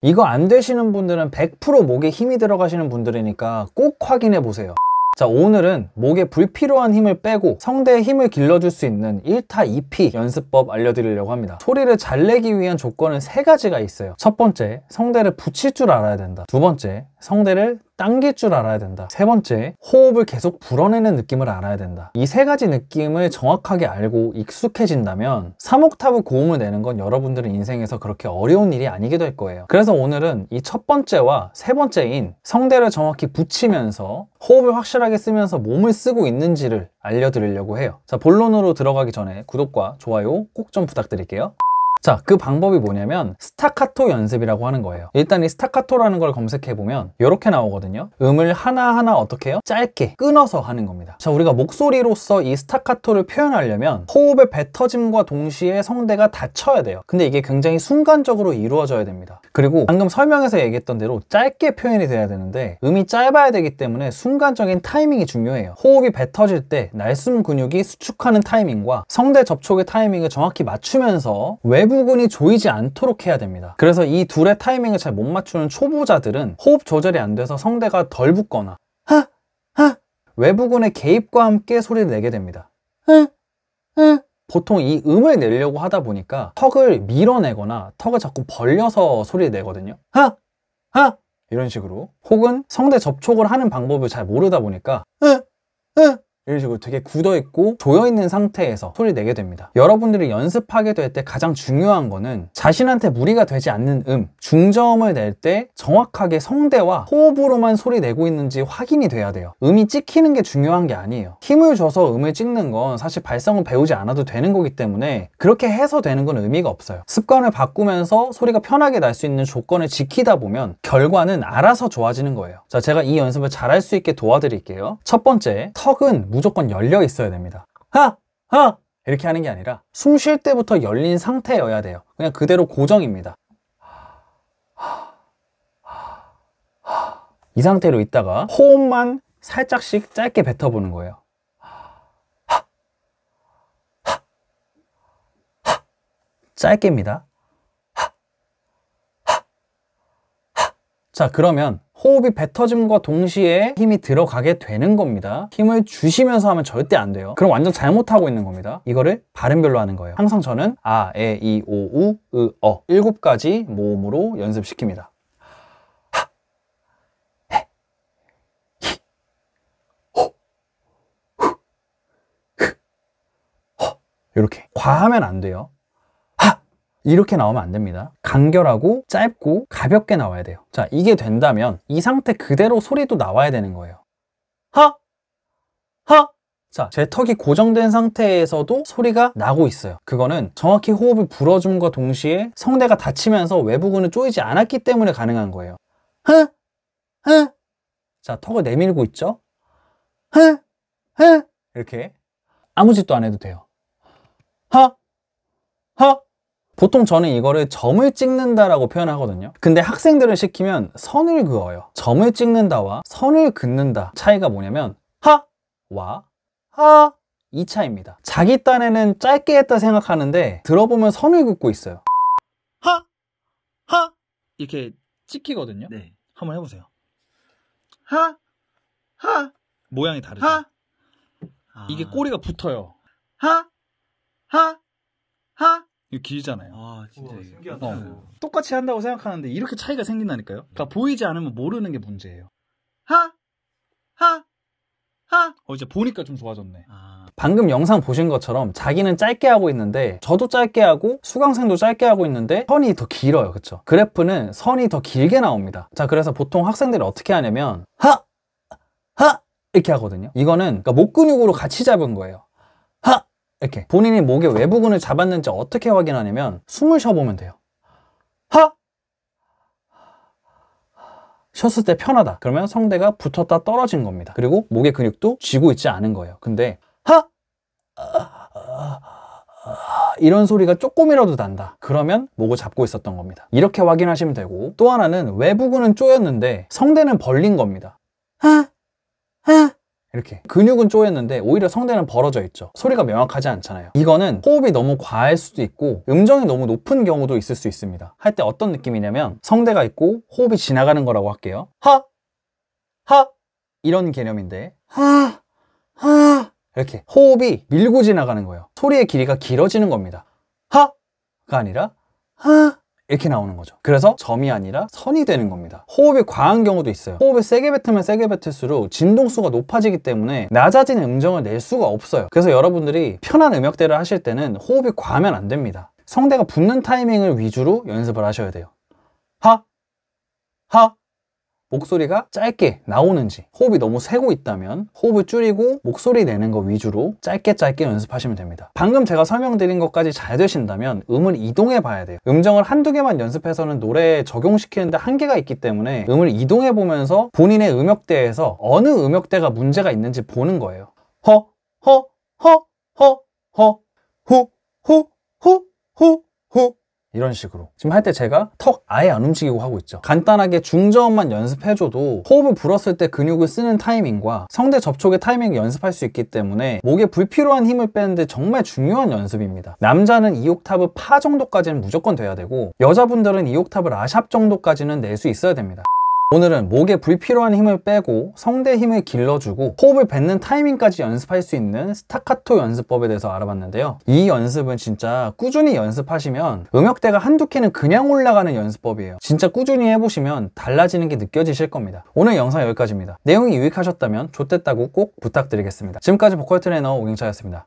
이거 안 되시는 분들은 100% 목에 힘이 들어가시는 분들이니까 꼭 확인해 보세요 자 오늘은 목에 불필요한 힘을 빼고 성대에 힘을 길러줄 수 있는 1타 2피 연습법 알려드리려고 합니다 소리를 잘 내기 위한 조건은 세 가지가 있어요 첫 번째 성대를 붙일 줄 알아야 된다 두 번째 성대를 당길 줄 알아야 된다. 세 번째, 호흡을 계속 불어내는 느낌을 알아야 된다. 이 세 가지 느낌을 정확하게 알고 익숙해진다면 3옥타브 고음을 내는 건 여러분들의 인생에서 그렇게 어려운 일이 아니게 될 거예요. 그래서 오늘은 이 첫 번째와 세 번째인 성대를 정확히 붙이면서 호흡을 확실하게 쓰면서 몸을 쓰고 있는지를 알려드리려고 해요. 자, 본론으로 들어가기 전에 구독과 좋아요 꼭 좀 부탁드릴게요. 자, 그 방법이 뭐냐면 스타카토 연습이라고 하는 거예요. 일단 이 스타카토라는 걸 검색해보면 이렇게 나오거든요. 음을 하나하나 어떻게 해요? 짧게 끊어서 하는 겁니다. 자, 우리가 목소리로서 이 스타카토를 표현하려면 호흡의 뱉어짐과 동시에 성대가 닫혀야 돼요. 근데 이게 굉장히 순간적으로 이루어져야 됩니다. 그리고 방금 설명에서 얘기했던 대로 짧게 표현이 돼야 되는데 음이 짧아야 되기 때문에 순간적인 타이밍이 중요해요. 호흡이 뱉어질 때 날숨 근육이 수축하는 타이밍과 성대 접촉의 타이밍을 정확히 맞추면서 외 대부분이 조이지 않도록 해야 됩니다. 그래서 이 둘의 타이밍을 잘 못 맞추는 초보자들은 호흡 조절이 안 돼서 성대가 덜 붙거나 하! 하! 외부군의 개입과 함께 소리를 내게 됩니다. 으, 으. 보통 이 음을 내려고 하다 보니까 턱을 밀어내거나 턱을 자꾸 벌려서 소리를 내거든요. 하! 하! 이런 식으로 혹은 성대 접촉을 하는 방법을 잘 모르다 보니까 으, 으. 이런 식으로 되게 굳어있고 조여있는 상태에서 소리 내게 됩니다. 여러분들이 연습하게 될 때 가장 중요한 거는 자신한테 무리가 되지 않는 음, 중저음을 낼 때 정확하게 성대와 호흡으로만 소리 내고 있는지 확인이 돼야 돼요. 음이 찍히는 게 중요한 게 아니에요. 힘을 줘서 음을 찍는 건 사실 발성을 배우지 않아도 되는 거기 때문에 그렇게 해서 되는 건 의미가 없어요. 습관을 바꾸면서 소리가 편하게 날 수 있는 조건을 지키다 보면 결과는 알아서 좋아지는 거예요. 자, 제가 이 연습을 잘할 수 있게 도와드릴게요. 첫 번째, 턱은 무조건 열려 있어야 됩니다 하! 하! 이렇게 하는 게 아니라 숨 쉴 때부터 열린 상태여야 돼요 그냥 그대로 고정입니다 이 상태로 있다가 호흡만 살짝씩 짧게 뱉어보는 거예요 짧게입니다 자 그러면 호흡이 뱉어짐과 동시에 힘이 들어가게 되는 겁니다 힘을 주시면서 하면 절대 안 돼요 그럼 완전 잘못하고 있는 겁니다 이거를 발음별로 하는 거예요 항상 저는 아, 에, 이, 오, 우, 으, 어 일곱 가지 모음으로 연습시킵니다 하, 해, 히, 호, 후, 흐, 이렇게 과하면 안 돼요 이렇게 나오면 안 됩니다 간결하고 짧고 가볍게 나와야 돼요 자 이게 된다면 이 상태 그대로 소리도 나와야 되는 거예요 하! 하! 자, 제 턱이 고정된 상태에서도 소리가 나고 있어요. 그거는 정확히 호흡을 불어줌과 동시에 성대가 닫히면서 외부근을 쪼이지 않았기 때문에 가능한 거예요. 흐! 흐! 자, 턱을 내밀고 있죠? 흐! 흐! 이렇게 아무 짓도 안 해도 돼요. 하! 하! 보통 저는 이거를 점을 찍는다라고 표현하거든요. 근데 학생들을 시키면 선을 그어요. 점을 찍는다와 선을 긋는다 차이가 뭐냐면 하와 하 이차입니다 자기 딴에는 짧게 했다 생각하는데 들어보면 선을 긋고 있어요. 하! 하! 이렇게 찍히거든요. 네. 한번 해보세요. 하! 하! 모양이 다르죠. 하! 이게 꼬리가 붙어요. 하! 하! 하! 길잖아요. 아, 진짜. 우와, 신기하다. 어. 네. 똑같이 한다고 생각하는데 이렇게 차이가 생긴다니까요. 그러니까 음. 보이지 않으면 모르는 게 문제예요. 하! 하! 하! 어, 이제 보니까 좀 좋아졌네. 아. 방금 영상 보신 것처럼 자기는 짧게 하고 있는데 저도 짧게 하고 수강생도 짧게 하고 있는데 선이 더 길어요. 그쵸? 그래프는 선이 더 길게 나옵니다. 자, 그래서 보통 학생들이 어떻게 하냐면 하! 하! 이렇게 하거든요. 이거는 그러니까 목 근육으로 같이 잡은 거예요. 이렇게 본인이 목의 외부근을 잡았는지 어떻게 확인하냐면 숨을 쉬어보면 돼요 하! 쉬었을 때 편하다 그러면 성대가 붙었다 떨어진 겁니다 그리고 목의 근육도 쥐고 있지 않은 거예요 근데 하! 이런 소리가 조금이라도 난다 그러면 목을 잡고 있었던 겁니다 이렇게 확인하시면 되고 또 하나는 외부근은 쪼였는데 성대는 벌린 겁니다 하! 하! 이렇게 근육은 쪼였는데 오히려 성대는 벌어져 있죠 소리가 명확하지 않잖아요 이거는 호흡이 너무 과할 수도 있고 음정이 너무 높은 경우도 있을 수 있습니다 할 때 어떤 느낌이냐면 성대가 있고 호흡이 지나가는 거라고 할게요 하! 하! 이런 개념인데 하! 하! 이렇게 호흡이 밀고 지나가는 거예요 소리의 길이가 길어지는 겁니다 하가 아니라 하 이렇게 나오는 거죠 그래서 점이 아니라 선이 되는 겁니다 호흡이 과한 경우도 있어요 호흡이 세게 뱉으면 세게 뱉을수록 진동수가 높아지기 때문에 낮아진 음정을 낼 수가 없어요 그래서 여러분들이 편한 음역대를 하실 때는 호흡이 과하면 안 됩니다 성대가 붙는 타이밍을 위주로 연습을 하셔야 돼요 하, 하, 목소리가 짧게 나오는지 호흡이 너무 세고 있다면 호흡을 줄이고 목소리 내는 거 위주로 짧게 짧게 연습하시면 됩니다 방금 제가 설명드린 것까지 잘 되신다면 음을 이동해 봐야 돼요 음정을 한두 개만 연습해서는 노래에 적용시키는데 한계가 있기 때문에 음을 이동해 보면서 본인의 음역대에서 어느 음역대가 문제가 있는지 보는 거예요 허 허 허 허허호호 호호 이런 식으로 지금 할 때 제가 턱 아예 안 움직이고 하고 있죠 간단하게 중저음만 연습해줘도 호흡을 불었을 때 근육을 쓰는 타이밍과 성대 접촉의 타이밍을 연습할 수 있기 때문에 목에 불필요한 힘을 빼는데 정말 중요한 연습입니다 남자는 2옥타브 파 정도까지는 무조건 돼야 되고 여자분들은 2옥타브 라샵 정도까지는 낼 수 있어야 됩니다 오늘은 목에 불필요한 힘을 빼고 성대 힘을 길러주고 호흡을 뱉는 타이밍까지 연습할 수 있는 스타카토 연습법에 대해서 알아봤는데요. 이 연습은 진짜 꾸준히 연습하시면 음역대가 한두 켜는 그냥 올라가는 연습법이에요. 진짜 꾸준히 해보시면 달라지는 게 느껴지실 겁니다. 오늘 영상 여기까지입니다. 내용이 유익하셨다면 좋댔다고 꼭 부탁드리겠습니다. 지금까지 보컬 트레이너 오경차였습니다.